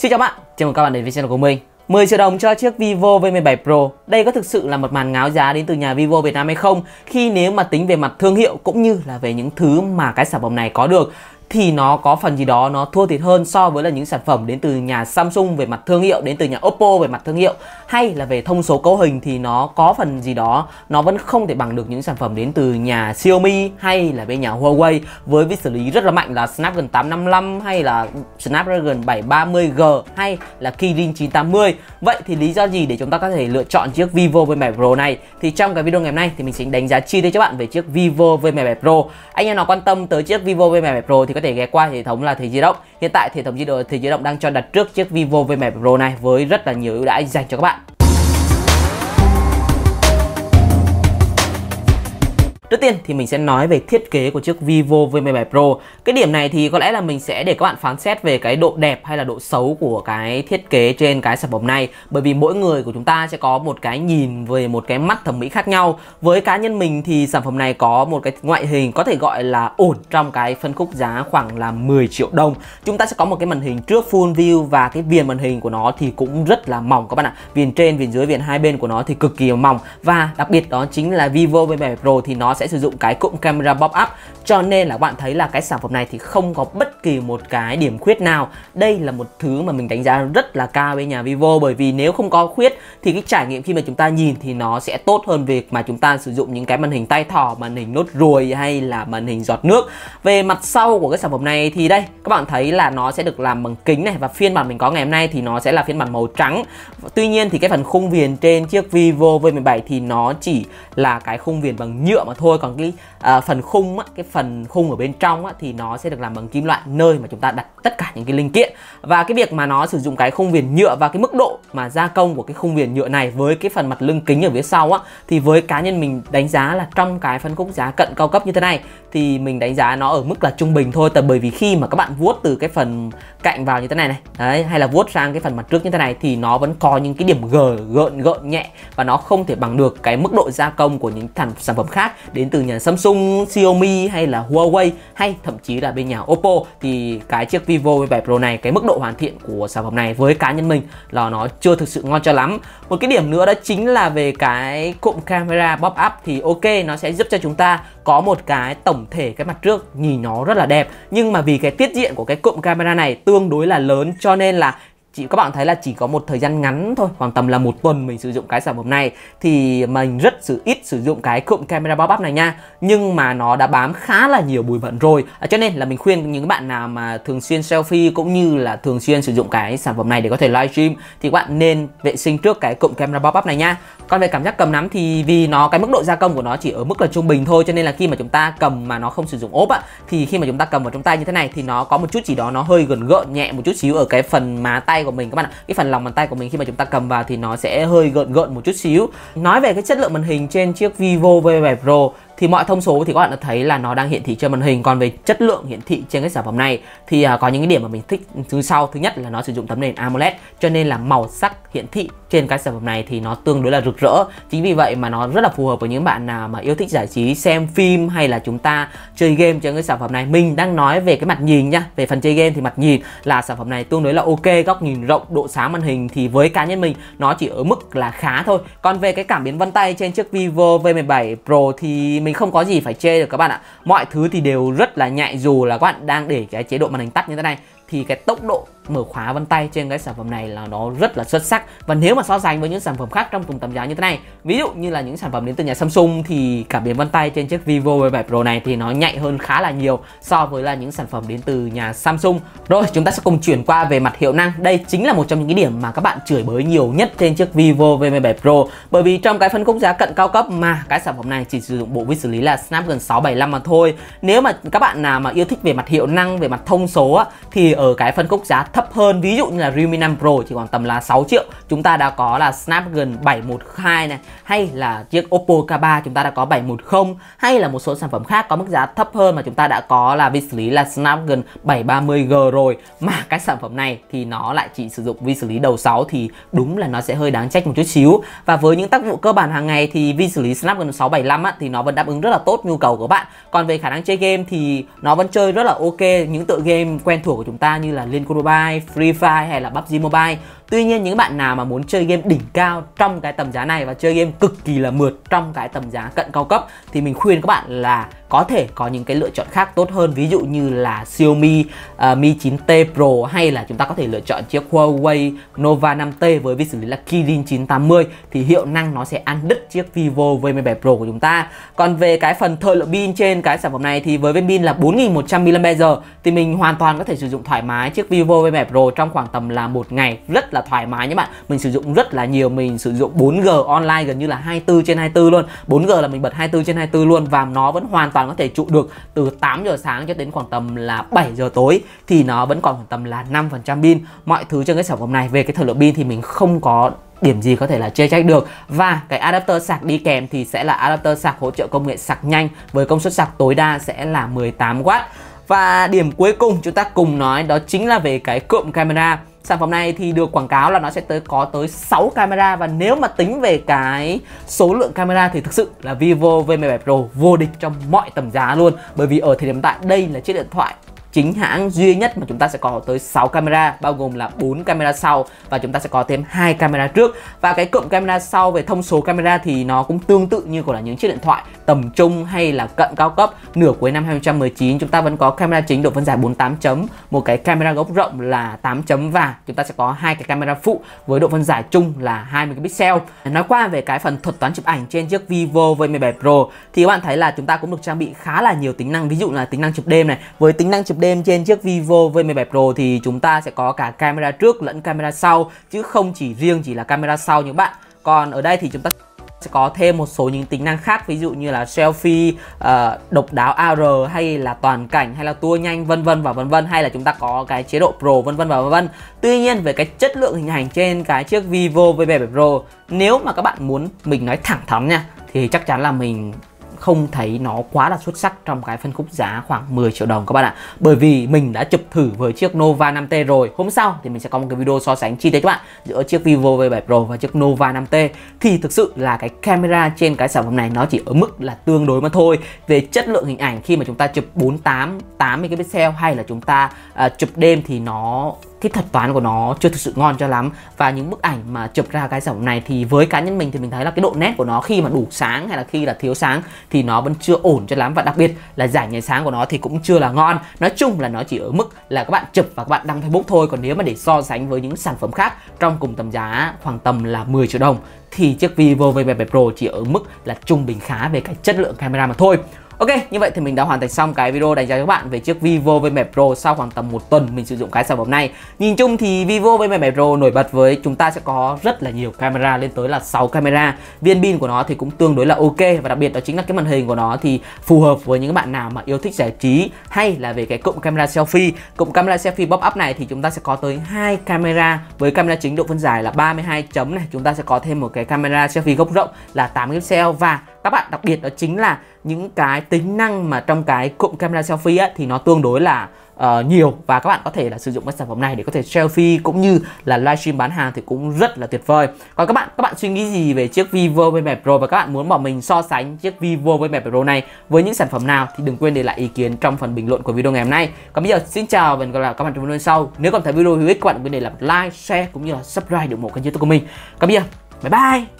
Xin chào bạn, chào mừng các bạn đến với channel của mình 10 triệu đồng cho chiếc Vivo V17 Pro Đây có thực sự là một màn ngáo giá đến từ nhà Vivo Việt Nam hay không Khi nếu mà tính về mặt thương hiệu cũng như là về những thứ mà cái sản phẩm này có được thì nó có phần gì đó nó thua thiệt hơn so với là những sản phẩm đến từ nhà Samsung về mặt thương hiệu đến từ nhà Oppo về mặt thương hiệu hay là về thông số cấu hình thì nó có phần gì đó nó vẫn không thể bằng được những sản phẩm đến từ nhà Xiaomi hay là bên nhà Huawei với việc xử lý rất là mạnh là Snapdragon 855 hay là Snapdragon 730G hay là Kirin 980 vậy thì lý do gì để chúng ta có thể lựa chọn chiếc Vivo V7 Pro này thì trong cái video ngày hôm nay thì mình sẽ đánh giá chi tiết cho bạn về chiếc Vivo V7 Pro anh em nào quan tâm tới chiếc Vivo V7 Pro thì có thể ghé qua hệ thống là Thế Di Động. Hiện tại hệ thống di động Thế Di Động đang cho đặt trước chiếc Vivo V70 Pro này với rất là nhiều ưu đãi dành cho các bạn. Trước tiên thì mình sẽ nói về thiết kế của chiếc Vivo V17 Pro. Cái điểm này thì có lẽ là mình sẽ để các bạn phán xét về cái độ đẹp hay là độ xấu của cái thiết kế trên cái sản phẩm này bởi vì mỗi người của chúng ta sẽ có một cái nhìn về một cái mắt thẩm mỹ khác nhau. Với cá nhân mình thì sản phẩm này có một cái ngoại hình có thể gọi là ổn trong cái phân khúc giá khoảng là 10 triệu đồng. Chúng ta sẽ có một cái màn hình trước full view và cái viền màn hình của nó thì cũng rất là mỏng các bạn ạ. Viền trên, viền dưới, viền hai bên của nó thì cực kỳ mỏng và đặc biệt đó chính là Vivo V17 Pro thì nó sẽ sử dụng cái cụm camera pop up cho nên là bạn thấy là cái sản phẩm này thì không có bất kỳ một cái điểm khuyết nào đây là một thứ mà mình đánh giá rất là cao với nhà Vivo bởi vì nếu không có khuyết thì cái trải nghiệm khi mà chúng ta nhìn thì nó sẽ tốt hơn việc mà chúng ta sử dụng những cái màn hình tay thỏ màn hình nốt ruồi hay là màn hình giọt nước về mặt sau của cái sản phẩm này thì đây các bạn thấy là nó sẽ được làm bằng kính này và phiên bản mình có ngày hôm nay thì nó sẽ là phiên bản màu trắng tuy nhiên thì cái phần khung viền trên chiếc Vivo V17 thì nó chỉ là cái khung viền bằng nhựa mà thôi còn cái uh, phần khung á, cái phần phần khung ở bên trong á, thì nó sẽ được làm bằng kim loại nơi mà chúng ta đặt tất cả những cái linh kiện và cái việc mà nó sử dụng cái khung viền nhựa và cái mức độ mà gia công của cái khung viền nhựa này với cái phần mặt lưng kính ở phía sau á thì với cá nhân mình đánh giá là trong cái phân khúc giá cận cao cấp như thế này thì mình đánh giá nó ở mức là trung bình thôi tại bởi vì khi mà các bạn vuốt từ cái phần cạnh vào như thế này này đấy hay là vuốt sang cái phần mặt trước như thế này thì nó vẫn có những cái điểm gờ gợn gợn nhẹ và nó không thể bằng được cái mức độ gia công của những sản phẩm khác đến từ nhà Samsung, Xiaomi hay là Huawei hay thậm chí là bên nhà Oppo thì cái chiếc Vivo V7 Pro này cái mức độ hoàn thiện của sản phẩm này với cá nhân mình là nó chưa thực sự ngon cho lắm một cái điểm nữa đó chính là về cái cụm camera pop up thì ok nó sẽ giúp cho chúng ta có một cái tổng thể cái mặt trước nhìn nó rất là đẹp nhưng mà vì cái tiết diện của cái cụm camera này tương đối là lớn cho nên là chị các bạn thấy là chỉ có một thời gian ngắn thôi khoảng tầm là một tuần mình sử dụng cái sản phẩm này thì mình rất sử ít sử dụng cái cụm camera pop bắp này nha nhưng mà nó đã bám khá là nhiều bụi bẩn rồi à, cho nên là mình khuyên những bạn nào mà thường xuyên selfie cũng như là thường xuyên sử dụng cái sản phẩm này để có thể livestream thì các bạn nên vệ sinh trước cái cụm camera pop bắp này nha còn về cảm giác cầm nắm thì vì nó cái mức độ gia công của nó chỉ ở mức là trung bình thôi cho nên là khi mà chúng ta cầm mà nó không sử dụng ốp á thì khi mà chúng ta cầm vào trong tay như thế này thì nó có một chút gì đó nó hơi gần gợn nhẹ một chút xíu ở cái phần má tay tay của mình các bạn ạ cái phần lòng bàn tay của mình khi mà chúng ta cầm vào thì nó sẽ hơi gợn gợn một chút xíu nói về cái chất lượng màn hình trên chiếc Vivo V7 Pro thì mọi thông số thì các bạn đã thấy là nó đang hiển thị trên màn hình còn về chất lượng hiển thị trên cái sản phẩm này thì à, có những cái điểm mà mình thích thứ sau thứ nhất là nó sử dụng tấm nền AMOLED cho nên là màu sắc hiển thị trên cái sản phẩm này thì nó tương đối là rực rỡ chính vì vậy mà nó rất là phù hợp với những bạn nào mà yêu thích giải trí xem phim hay là chúng ta chơi game trên cái sản phẩm này mình đang nói về cái mặt nhìn nhá về phần chơi game thì mặt nhìn là sản phẩm này tương đối là ok góc nhìn rộng độ sáng màn hình thì với cá nhân mình nó chỉ ở mức là khá thôi còn về cái cảm biến vân tay trên chiếc Vivo V17 Pro thì mình mình không có gì phải chê được các bạn ạ mọi thứ thì đều rất là nhạy dù là các bạn đang để cái chế độ màn hình tắt như thế này thì cái tốc độ mở khóa vân tay trên cái sản phẩm này là nó rất là xuất sắc và nếu mà so sánh với những sản phẩm khác trong cùng tầm giá như thế này ví dụ như là những sản phẩm đến từ nhà Samsung thì cảm biến vân tay trên chiếc Vivo V7 Pro này thì nó nhạy hơn khá là nhiều so với là những sản phẩm đến từ nhà Samsung rồi chúng ta sẽ cùng chuyển qua về mặt hiệu năng đây chính là một trong những cái điểm mà các bạn chửi bới nhiều nhất trên chiếc Vivo V7 Pro bởi vì trong cái phân khúc giá cận cao cấp mà cái sản phẩm này chỉ sử dụng bộ vi xử lý là Snapdragon 675 mà thôi nếu mà các bạn nào mà yêu thích về mặt hiệu năng về mặt thông số á, thì ở cái phân khúc giá thấp hơn ví dụ như là Realme 5 Pro chỉ còn tầm là 6 triệu chúng ta đã có là Snapdragon 712 này hay là chiếc Oppo K3 chúng ta đã có 710 hay là một số sản phẩm khác có mức giá thấp hơn mà chúng ta đã có là vi xử lý là Snapdragon 730G rồi mà cái sản phẩm này thì nó lại chỉ sử dụng vi xử lý đầu 6 thì đúng là nó sẽ hơi đáng trách một chút xíu và với những tác vụ cơ bản hàng ngày thì vi xử lý Snapdragon 675 á, thì nó vẫn đáp ứng rất là tốt nhu cầu của bạn còn về khả năng chơi game thì nó vẫn chơi rất là ok những tựa game quen thuộc của chúng ta như là Liên Quân Mobile, Free Fire hay là PUBG Mobile. Tuy nhiên những bạn nào mà muốn chơi game đỉnh cao trong cái tầm giá này và chơi game cực kỳ là mượt trong cái tầm giá cận cao cấp thì mình khuyên các bạn là có thể có những cái lựa chọn khác tốt hơn ví dụ như là Xiaomi uh, Mi 9T Pro hay là chúng ta có thể lựa chọn chiếc Huawei Nova 5T với vi xử lý là Kirin 980 thì hiệu năng nó sẽ ăn đứt chiếc Vivo V17 Pro của chúng ta. Còn về cái phần thời lượng pin trên cái sản phẩm này thì với viên pin là 4.100 mAh thì mình hoàn toàn có thể sử dụng thoải mái chiếc Vivo V17 Pro trong khoảng tầm là một ngày rất là thoải mái nhé bạn. Mình sử dụng rất là nhiều, mình sử dụng 4G online gần như là 24 trên 24 luôn. 4G là mình bật 24 trên 24 luôn và nó vẫn hoàn toàn toàn có thể trụ được từ 8 giờ sáng cho đến khoảng tầm là 7 giờ tối thì nó vẫn còn khoảng tầm là 5% pin mọi thứ trên cái sản phẩm này về cái thời lượng pin thì mình không có điểm gì có thể là chê trách được và cái adapter sạc đi kèm thì sẽ là adapter sạc hỗ trợ công nghệ sạc nhanh với công suất sạc tối đa sẽ là 18W và điểm cuối cùng chúng ta cùng nói đó chính là về cái cụm camera Sản phẩm này thì được quảng cáo là nó sẽ tới có tới 6 camera và nếu mà tính về cái số lượng camera thì thực sự là Vivo V17 Pro vô địch trong mọi tầm giá luôn bởi vì ở thời điểm tại đây là chiếc điện thoại chính hãng duy nhất mà chúng ta sẽ có tới 6 camera bao gồm là 4 camera sau và chúng ta sẽ có thêm hai camera trước và cái cụm camera sau về thông số camera thì nó cũng tương tự như của là những chiếc điện thoại tầm trung hay là cận cao cấp nửa cuối năm 2019 chúng ta vẫn có camera chính độ phân giải 48 chấm một cái camera góc rộng là 8 chấm và chúng ta sẽ có hai cái camera phụ với độ phân giải chung là 20 pixel nói qua về cái phần thuật toán chụp ảnh trên chiếc Vivo V17 Pro thì các bạn thấy là chúng ta cũng được trang bị khá là nhiều tính năng ví dụ là tính năng chụp đêm này với tính năng chụp đêm trên chiếc Vivo V17 Pro thì chúng ta sẽ có cả camera trước lẫn camera sau chứ không chỉ riêng chỉ là camera sau những bạn. Còn ở đây thì chúng ta sẽ có thêm một số những tính năng khác ví dụ như là selfie, uh, độc đáo AR hay là toàn cảnh hay là tua nhanh vân vân và vân vân hay là chúng ta có cái chế độ Pro vân vân và vân vân. Tuy nhiên về cái chất lượng hình ảnh trên cái chiếc Vivo V7 Pro nếu mà các bạn muốn mình nói thẳng thắn nha thì chắc chắn là mình không thấy nó quá là xuất sắc trong cái phân khúc giá khoảng 10 triệu đồng các bạn ạ bởi vì mình đã chụp thử với chiếc Nova 5T rồi hôm sau thì mình sẽ có một cái video so sánh chi tiết các bạn giữa chiếc Vivo V7 Pro và chiếc Nova 5T thì thực sự là cái camera trên cái sản phẩm này nó chỉ ở mức là tương đối mà thôi về chất lượng hình ảnh khi mà chúng ta chụp 48 80 cái pixel hay là chúng ta à, chụp đêm thì nó cái thuật toán của nó chưa thực sự ngon cho lắm và những bức ảnh mà chụp ra cái dòng này thì với cá nhân mình thì mình thấy là cái độ nét của nó khi mà đủ sáng hay là khi là thiếu sáng thì nó vẫn chưa ổn cho lắm và đặc biệt là giải nhảy sáng của nó thì cũng chưa là ngon nói chung là nó chỉ ở mức là các bạn chụp và các bạn đăng facebook thôi còn nếu mà để so sánh với những sản phẩm khác trong cùng tầm giá khoảng tầm là 10 triệu đồng thì chiếc Vivo V7 Pro chỉ ở mức là trung bình khá về cái chất lượng camera mà thôi Ok, như vậy thì mình đã hoàn thành xong cái video đánh giá cho các bạn về chiếc Vivo V70 Pro sau khoảng tầm một tuần mình sử dụng cái sản phẩm này. Nhìn chung thì Vivo V70 Pro nổi bật với chúng ta sẽ có rất là nhiều camera lên tới là 6 camera. Viên pin của nó thì cũng tương đối là ok và đặc biệt đó chính là cái màn hình của nó thì phù hợp với những bạn nào mà yêu thích giải trí hay là về cái cụm camera selfie. Cụm camera selfie pop up này thì chúng ta sẽ có tới hai camera với camera chính độ phân giải là 32 chấm này, chúng ta sẽ có thêm một cái camera selfie góc rộng là 8 pixel và các bạn đặc biệt đó chính là những cái tính năng mà trong cái cụm camera selfie ấy, thì nó tương đối là uh, nhiều và các bạn có thể là sử dụng cái sản phẩm này để có thể selfie cũng như là livestream bán hàng thì cũng rất là tuyệt vời. Còn các bạn các bạn suy nghĩ gì về chiếc Vivo V7 Pro và các bạn muốn bảo mình so sánh chiếc Vivo V7 Pro này với những sản phẩm nào thì đừng quên để lại ý kiến trong phần bình luận của video ngày hôm nay. Còn bây giờ xin chào và hẹn gặp lại các bạn trong video sau. Nếu cảm thấy video hữu ích các bạn đừng quên để lại like, share cũng như là subscribe ủng hộ kênh YouTube của mình. Còn bây giờ bye bye.